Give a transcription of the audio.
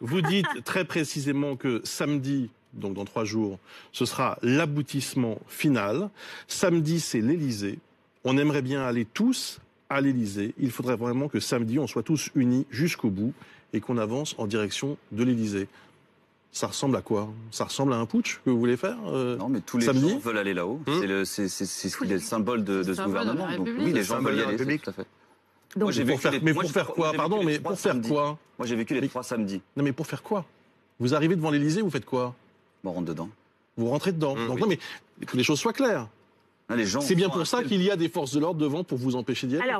Vous dites très précisément que samedi, donc dans trois jours, ce sera l'aboutissement final. Samedi, c'est l'Elysée. On aimerait bien aller tous à l'Elysée. Il faudrait vraiment que samedi, on soit tous unis jusqu'au bout et qu'on avance en direction de l'Elysée. Ça ressemble à quoi Ça ressemble à un putsch que vous voulez faire euh, Non, mais tous les gens veulent aller là-haut. Hum c'est le, symbole de, ce gouvernement. oui, les gens veulent y aller. Tout à fait. mais pour faire quoi Pardon, mais pour faire quoi moi, j'ai vécu les trois samedis. Non, mais pour faire quoi Vous arrivez devant l'Elysée, vous faites quoi Vous On dedans. Vous rentrez dedans. Mmh, Donc, non, mais que les choses soient claires. gens. C'est bien pour ça qu'il y a des forces de l'ordre devant pour vous empêcher d'y aller.